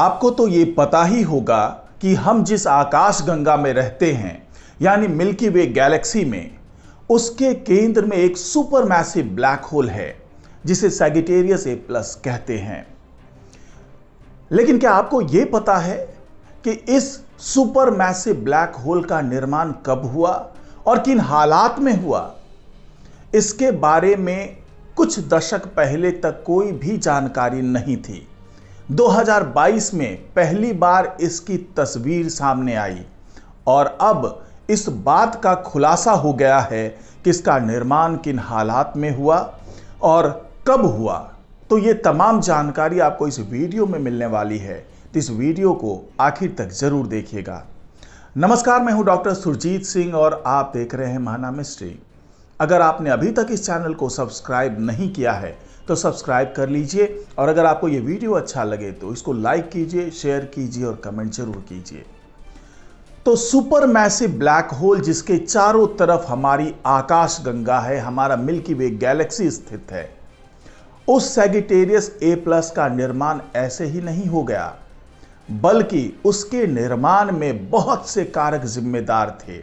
आपको तो ये पता ही होगा कि हम जिस आकाश गंगा में रहते हैं यानी मिल्की वे गैलेक्सी में उसके केंद्र में एक सुपर मैसिव ब्लैक होल है जिसे सैगिटेरियस ए प्लस कहते हैं लेकिन क्या आपको यह पता है कि इस सुपर मैसिव ब्लैक होल का निर्माण कब हुआ और किन हालात में हुआ इसके बारे में कुछ दशक पहले तक कोई भी जानकारी नहीं थी 2022 में पहली बार इसकी तस्वीर सामने आई और अब इस बात का खुलासा हो गया है कि इसका निर्माण किन हालात में हुआ और कब हुआ तो ये तमाम जानकारी आपको इस वीडियो में मिलने वाली है तो इस वीडियो को आखिर तक ज़रूर देखिएगा नमस्कार मैं हूं डॉक्टर सुरजीत सिंह और आप देख रहे हैं महाना मिस्ट्री अगर आपने अभी तक इस चैनल को सब्सक्राइब नहीं किया है तो सब्सक्राइब कर लीजिए और अगर आपको ये वीडियो अच्छा लगे तो इसको लाइक कीजिए शेयर कीजिए और कमेंट जरूर कीजिए तो सुपर मैसिव ब्लैक होल जिसके चारों तरफ हमारी आकाश गंगा है हमारा मिल्की वे गैलेक्सी स्थित है उस सेगिटेरियस ए प्लस का निर्माण ऐसे ही नहीं हो गया बल्कि उसके निर्माण में बहुत से कारक जिम्मेदार थे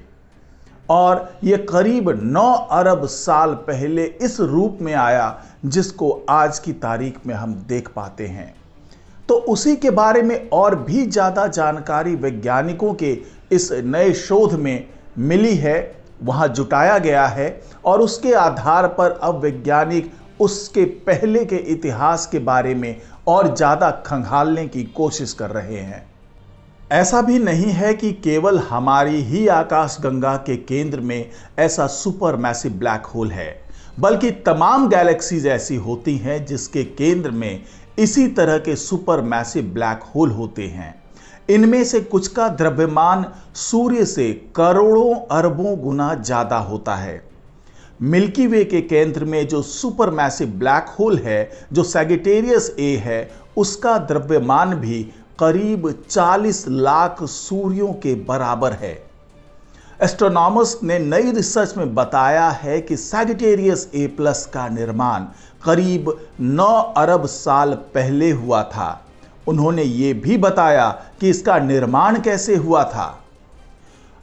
और ये करीब 9 अरब साल पहले इस रूप में आया जिसको आज की तारीख में हम देख पाते हैं तो उसी के बारे में और भी ज़्यादा जानकारी वैज्ञानिकों के इस नए शोध में मिली है वहाँ जुटाया गया है और उसके आधार पर अब वैज्ञानिक उसके पहले के इतिहास के बारे में और ज़्यादा खंगालने की कोशिश कर रहे हैं ऐसा भी नहीं है कि केवल हमारी ही आकाशगंगा के केंद्र में ऐसा सुपर मैसिव ब्लैक होल है बल्कि तमाम गैलेक्सीज ऐसी होती हैं जिसके केंद्र में इसी तरह के सुपर मैसिव ब्लैक होल होते हैं इनमें से कुछ का द्रव्यमान सूर्य से करोड़ों अरबों गुना ज़्यादा होता है मिल्की वे के केंद्र में जो सुपर मैसिव ब्लैक होल है जो सेगिटेरियस ए है उसका द्रव्यमान भी करीब 40 लाख सूर्यों के बराबर है एस्ट्रोनॉमर्स ने नई रिसर्च में बताया है कि सैगिटेरियस ए प्लस का निर्माण करीब 9 अरब साल पहले हुआ था उन्होंने ये भी बताया कि इसका निर्माण कैसे हुआ था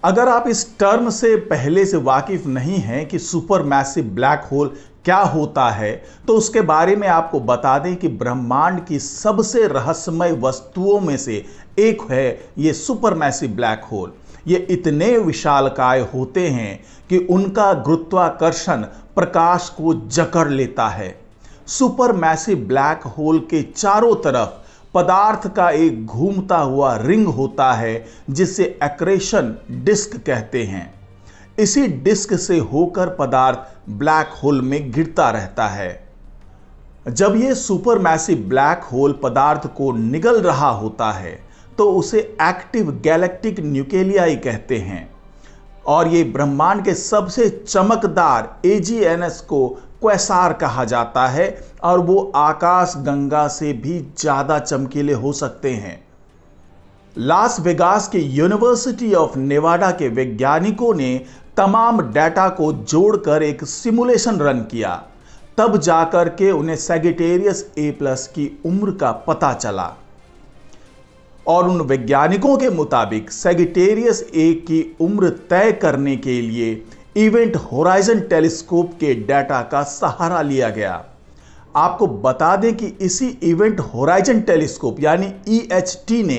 अगर आप इस टर्म से पहले से वाकिफ़ नहीं हैं कि सुपर मैसिव ब्लैक होल क्या होता है तो उसके बारे में आपको बता दें कि ब्रह्मांड की सबसे रहस्यमय वस्तुओं में से एक है ये सुपर मैसिव ब्लैक होल ये इतने विशालकाय होते हैं कि उनका गुरुत्वाकर्षण प्रकाश को जकड़ लेता है सुपर मैसिव ब्लैक होल के चारों तरफ पदार्थ का एक घूमता हुआ रिंग होता है जिसे एक्रेशन डिस्क कहते हैं इसी डिस्क से होकर पदार्थ ब्लैक होल में गिरता रहता है जब यह सुपर ब्लैक होल पदार्थ को निगल रहा होता है तो उसे एक्टिव गैलेक्टिक न्यूक्लियाई कहते हैं और ये ब्रह्मांड के सबसे चमकदार ए को क्वेसार कहा जाता है और वो आकाश गंगा से भी ज़्यादा चमकीले हो सकते हैं लास वेगास के यूनिवर्सिटी ऑफ नेवाडा के वैज्ञानिकों ने तमाम डाटा को जोड़कर एक सिमुलेशन रन किया तब जाकर के उन्हें सेगिटेरियस ए प्लस की उम्र का पता चला और उन वैज्ञानिकों के मुताबिक सेगिटेरियस ए की उम्र तय करने के लिए इवेंट होराइजन टेलीस्कोप के डाटा का सहारा लिया गया आपको बता दें कि इसी इवेंट होराइजन टेलीस्कोप यानी ईएचटी e ने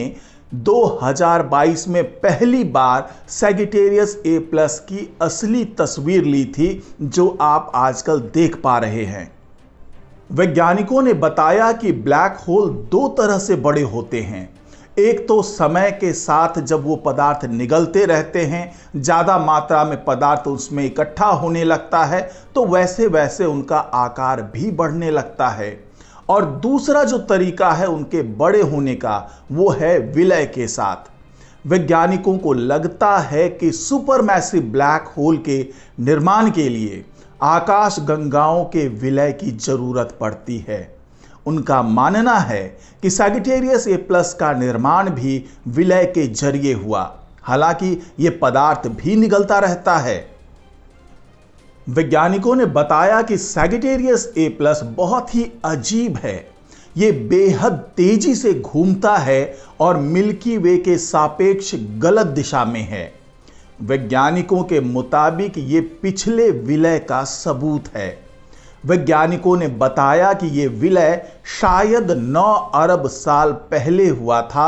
2022 में पहली बार सेगिटेरियस ए प्लस की असली तस्वीर ली थी जो आप आजकल देख पा रहे हैं वैज्ञानिकों ने बताया कि ब्लैक होल दो तरह से बड़े होते हैं एक तो समय के साथ जब वो पदार्थ निगलते रहते हैं ज़्यादा मात्रा में पदार्थ उसमें इकट्ठा होने लगता है तो वैसे वैसे उनका आकार भी बढ़ने लगता है और दूसरा जो तरीका है उनके बड़े होने का वो है विलय के साथ वैज्ञानिकों को लगता है कि सुपर मैसिव ब्लैक होल के निर्माण के लिए आकाश गंगाओं के विलय की ज़रूरत पड़ती है उनका मानना है कि सैगिटेरियस ए प्लस का निर्माण भी विलय के जरिए हुआ हालांकि ये पदार्थ भी निगलता रहता है वैज्ञानिकों ने बताया कि सैगिटेरियस ए प्लस बहुत ही अजीब है ये बेहद तेजी से घूमता है और मिल्की वे के सापेक्ष गलत दिशा में है वैज्ञानिकों के मुताबिक ये पिछले विलय का सबूत है वैज्ञानिकों ने बताया कि ये विलय शायद 9 अरब साल पहले हुआ था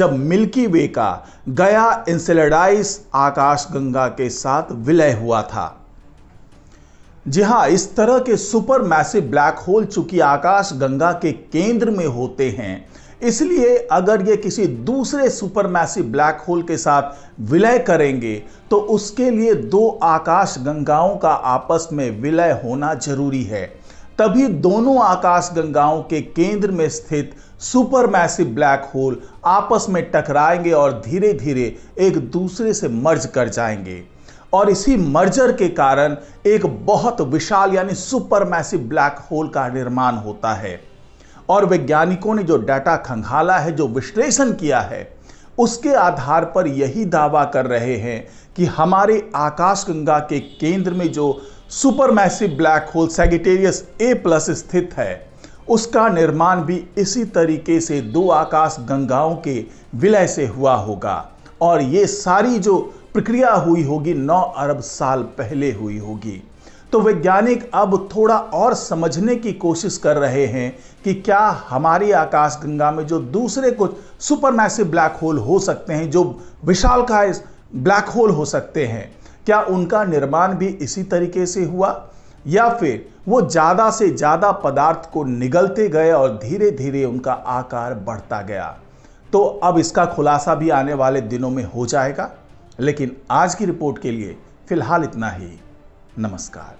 जब मिल्की वे का गया इंसेलेडाइस आकाशगंगा के साथ विलय हुआ था जी हां इस तरह के सुपर मैसिव ब्लैक होल चूंकि आकाशगंगा के केंद्र में होते हैं इसलिए अगर ये किसी दूसरे सुपर मैसिव ब्लैक होल के साथ विलय करेंगे तो उसके लिए दो आकाश गंगाओं का आपस में विलय होना जरूरी है तभी दोनों आकाश गंगाओं के केंद्र में स्थित सुपर मैसिव ब्लैक होल आपस में टकराएंगे और धीरे धीरे एक दूसरे से मर्ज कर जाएंगे और इसी मर्जर के कारण एक बहुत विशाल यानी सुपर मैसिव ब्लैक होल का निर्माण होता है और वैज्ञानिकों ने जो डाटा खंगाला है जो विश्लेषण किया है उसके आधार पर यही दावा कर रहे हैं कि हमारे आकाशगंगा के केंद्र में जो super massive black hole Sagittarius A plus स्थित है उसका निर्माण भी इसी तरीके से दो आकाश गंगाओं के विलय से हुआ होगा और ये सारी जो प्रक्रिया हुई होगी 9 अरब साल पहले हुई होगी तो वैज्ञानिक अब थोड़ा और समझने की कोशिश कर रहे हैं कि क्या हमारी आकाशगंगा में जो दूसरे कुछ सुपर ब्लैक होल हो सकते हैं जो विशाल का ब्लैक होल हो सकते हैं क्या उनका निर्माण भी इसी तरीके से हुआ या फिर वो ज़्यादा से ज़्यादा पदार्थ को निगलते गए और धीरे धीरे उनका आकार बढ़ता गया तो अब इसका खुलासा भी आने वाले दिनों में हो जाएगा लेकिन आज की रिपोर्ट के लिए फिलहाल इतना ही नमस्कार